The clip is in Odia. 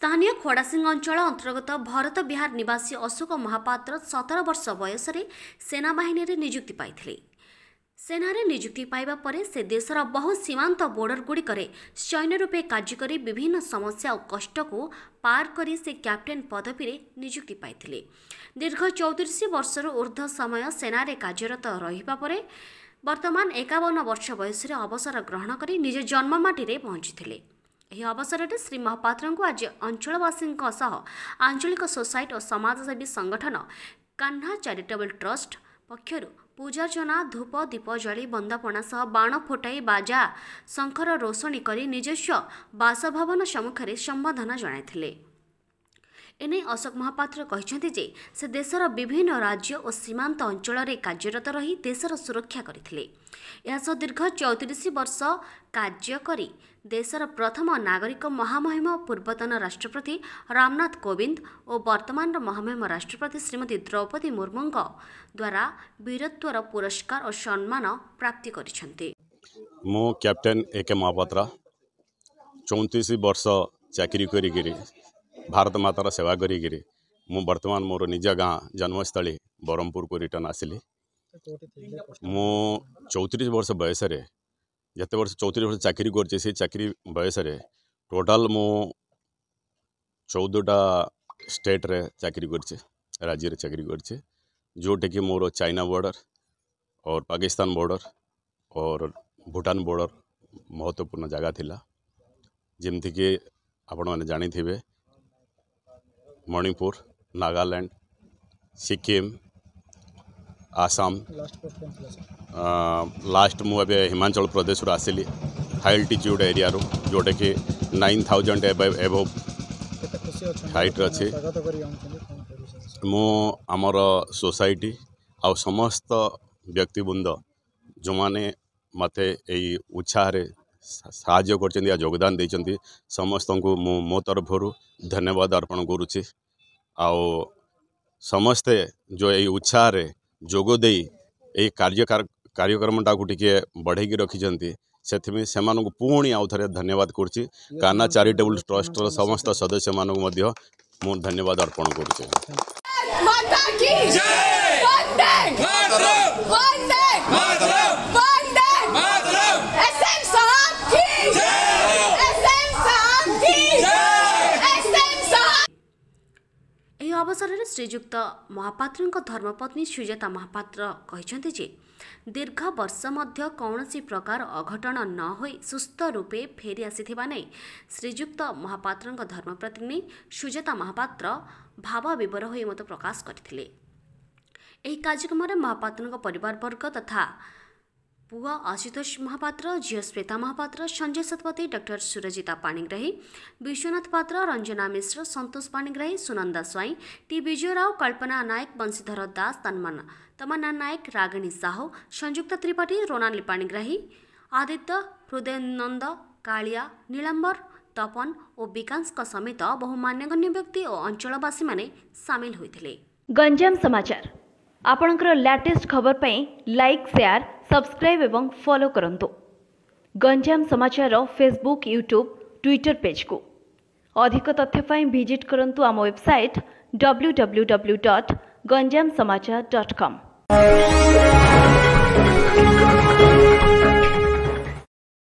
ସ୍ଥାନୀୟ ଖୋଡ଼ାସିଂ ଅଞ୍ଚଳ ଅନ୍ତର୍ଗତ ଭରତ ବିହାର ନିବାସୀ ଅଶୋକ ମହାପାତ୍ର ସତର ବର୍ଷ ବୟସରେ ସେନାବାହିନୀରେ ନିଯୁକ୍ତି ପାଇଥିଲେ ସେନାରେ ନିଯୁକ୍ତି ପାଇବା ପରେ ସେ ଦେଶର ବହୁ ସୀମାନ୍ତ ବୋର୍ଡରଗୁଡ଼ିକରେ ସୈନ୍ୟ ରୂପେ କାର୍ଯ୍ୟ କରି ବିଭିନ୍ନ ସମସ୍ୟା ଓ କଷ୍ଟକୁ ପାର କରି ସେ କ୍ୟାପ୍ଟେନ୍ ପଦବୀରେ ନିଯୁକ୍ତି ପାଇଥିଲେ ଦୀର୍ଘ ଚଉତିରିଶ ବର୍ଷରୁ ଉର୍ଦ୍ଧ୍ୱ ସମୟ ସେନାରେ କାର୍ଯ୍ୟରତ ରହିବା ପରେ ବର୍ତ୍ତମାନ ଏକାବନ ବର୍ଷ ବୟସରେ ଅବସର ଗ୍ରହଣ କରି ନିଜ ଜନ୍ମମାଟିରେ ପହଞ୍ଚିଥିଲେ ଏହି ଅବସରରେ ଶ୍ରୀ ମହାପାତ୍ରଙ୍କୁ ଆଜି ଅଞ୍ଚଳବାସୀଙ୍କ ସହ ଆଞ୍ଚଳିକ ସୋସାଇଟି ଓ ସମାଜସେବୀ ସଂଗଠନ କାହ୍ନା ଚାରିଟେବଲ୍ ଟ୍ରଷ୍ଟ ପକ୍ଷରୁ ପୂଜାର୍ଚ୍ଚନା ଧୂପ ଦୀପ ଜଳି ବନ୍ଦାପଣା ସହ ବାଣ ଫୁଟାଇ ବାଜା ଶଙ୍ଖର ରୋଷଣୀ କରି ନିଜସ୍ୱ ବାସଭବନ ସମ୍ମୁଖରେ ସମ୍ବର୍ଦ୍ଧନା ଜଣାଇଥିଲେ ଏନେଇ ଅଶୋକ ମହାପାତ୍ର କହିଛନ୍ତି ଯେ ସେ ଦେଶର ବିଭିନ୍ନ ରାଜ୍ୟ ଓ ସୀମାନ୍ତ ଅଞ୍ଚଳରେ କାର୍ଯ୍ୟରତ ରହି ଦେଶର ସୁରକ୍ଷା କରିଥିଲେ ଏହାସହ ଦୀର୍ଘ ଚଉତିରିଶ ବର୍ଷ କାର୍ଯ୍ୟ କରି ଦେଶର ପ୍ରଥମ ନାଗରିକ ମହାମହିମ ପୂର୍ବତନ ରାଷ୍ଟ୍ରପତି ରାମନାଥ କୋବିନ୍ଦ ଓ ବର୍ତ୍ତମାନର ମହାମହିମ ରାଷ୍ଟ୍ରପତି ଶ୍ରୀମତୀ ଦ୍ରୌପଦୀ ମୁର୍ମୁଙ୍କ ଦ୍ୱାରା ବୀରତ୍ୱର ପୁରସ୍କାର ଓ ସମ୍ମାନ ପ୍ରାପ୍ତି କରିଛନ୍ତି ମୁଁ କ୍ୟାପ୍ଟେନ୍ ଏ କେ ମହାପାତ୍ର ଚଉତିରିଶ ବର୍ଷ ଚାକିରି କରିକିରି भारत मातार सेवा वर्तमान मोर निज गाँ जन्मस्थल ब्रह्मपुर को रिटर्न आसली मु चौतीस वर्ष बयस जिते वर्ष चौतरी वर्ष चाकरी कर चाकरी बयस टोटाल मु चौदा स्टेट रे चाकरी कर राज्य चाकरी कर जोटे कि मोर चाइना बॉर्डर और पाकिस्तान बॉर्डर और भूटान बॉर्डर महत्वपूर्ण जगह थी जमती कि आपण मैंने जाथे মণিপুর নাগাল্যান্ড সিকিম আসাম ଲାଷ୍ଟ ମୁଁ ଏବେ ହିମାଚଳ ପ୍ରଦେଶରୁ ଆସିଲି ହାଇ ଅଲ୍ଟିଚ୍ୟୁଡ଼୍ ଏରିଆରୁ ଯେଉଁଟାକି ନାଇନ୍ ଥାଉଜେଣ୍ଡ ଏଭବ୍ ହାଇଟ୍ରେ ଅଛି ମୁଁ ଆମର ସୋସାଇଟି ଆଉ ସମସ୍ତ ବ୍ୟକ୍ତିବୃନ୍ଦ ଯେଉଁମାନେ ମୋତେ ଏଇ ଉତ୍ସାହରେ ସାହାଯ୍ୟ କରିଛନ୍ତି ଆଉ ଯୋଗଦାନ ଦେଇଛନ୍ତି ସମସ୍ତଙ୍କୁ ମୁଁ ମୋ ତରଫରୁ ଧନ୍ୟବାଦ ଅର୍ପଣ କରୁଛି ଆଉ ସମସ୍ତେ ଯେଉଁ ଏଇ ଉତ୍ସାହରେ ଯୋଗ ଦେଇ ଏଇ କାର୍ଯ୍ୟ କାର୍ଯ୍ୟକ୍ରମଟାକୁ ଟିକିଏ ବଢ଼େଇକି ରଖିଛନ୍ତି ସେଥିପାଇଁ ସେମାନଙ୍କୁ ପୁଣି ଆଉ ଥରେ ଧନ୍ୟବାଦ କରୁଛି କାନା ଚାରିଟେବୁଲ ଟ୍ରଷ୍ଟର ସମସ୍ତ ସଦସ୍ୟମାନଙ୍କୁ ମଧ୍ୟ ମୁଁ ଧନ୍ୟବାଦ ଅର୍ପଣ କରୁଛି ଅବସରରେ ଶ୍ରୀଯୁକ୍ତ ମହାପାତ୍ରଙ୍କ ଧର୍ମପତ୍ନୀ ସୁଜାତା ମହାପାତ୍ର କହିଛନ୍ତି ଯେ ଦୀର୍ଘ ବର୍ଷ ମଧ୍ୟ କୌଣସି ପ୍ରକାର ଅଘଟଣ ନ ହୋଇ ସୁସ୍ଥ ରୂପେ ଫେରିଆସିଥିବା ନେଇ ଶ୍ରୀଯୁକ୍ତ ମହାପାତ୍ରଙ୍କ ଧର୍ମପତ୍ନୀ ସୁଜାତା ମହାପାତ୍ର ଭାବ ବିବର ହୋଇ ମତ ପ୍ରକାଶ କରିଥିଲେ ଏହି କାର୍ଯ୍ୟକ୍ରମରେ ମହାପାତ୍ରଙ୍କ ପରିବାରବର୍ଗ ତଥା पुआ आशुतोष महापात्र झील श्वेता महापात्र संजय शतपथी डक्टर सुरजिता पाणिग्राही विश्वनाथ पात्र रंजना मिश्र सतोष पाणिग्राही सुनंदा स्वाई टी विजय राव कल्पना नायक बंशीधर दास तन्मना तमन्ना नायक रागिणी साहू संयुक्त त्रिपाठी रोनाली पाणिग्राही आदित्य हृदयनन्द कालिया निलम्बर तपन और ବିକାଶଙ୍କ ସମେତ ବହୁ ମାନ୍ୟଗଣ୍ୟ ବ୍ୟକ୍ତି ଓ ଅଞ୍ଚଳବାସୀମାନେ ସାମିଲ ହୋଇଥିଲେ ଗଞ୍ଜାମ ସମାଚାର ଆପଣଙ୍କର ଲାଟେଷ୍ଟ ଖବର ପାଇଁ ଲାଇକ୍ ସେୟାର ସବସ୍କ୍ରାଇବ୍ ଏବଂ ଫଲୋ କରନ୍ତୁ ଗଞ୍ଜାମ ସମାଚାରର ଫେସବୁକ୍ ୟୁଟ୍ୟୁବ୍ ଟ୍ୱିଟର ପେଜ୍କୁ ଅଧିକ ତଥ୍ୟ ପାଇଁ ଭିଜିଟ୍ କରନ୍ତୁ ଆମ website W W W dot Ganjam Samachar dot କମ୍